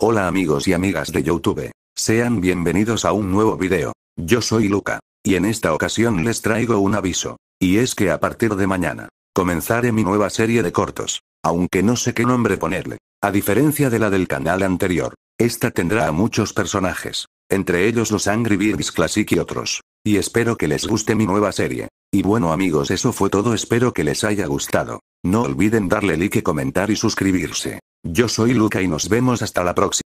Hola amigos y amigas de Youtube. Sean bienvenidos a un nuevo video. Yo soy Luca. Y en esta ocasión les traigo un aviso. Y es que a partir de mañana, comenzaré mi nueva serie de cortos. Aunque no sé qué nombre ponerle. A diferencia de la del canal anterior, esta tendrá a muchos personajes. Entre ellos los Angry Birds Classic y otros. Y espero que les guste mi nueva serie. Y bueno amigos eso fue todo espero que les haya gustado. No olviden darle like comentar y suscribirse. Yo soy Luca y nos vemos hasta la próxima.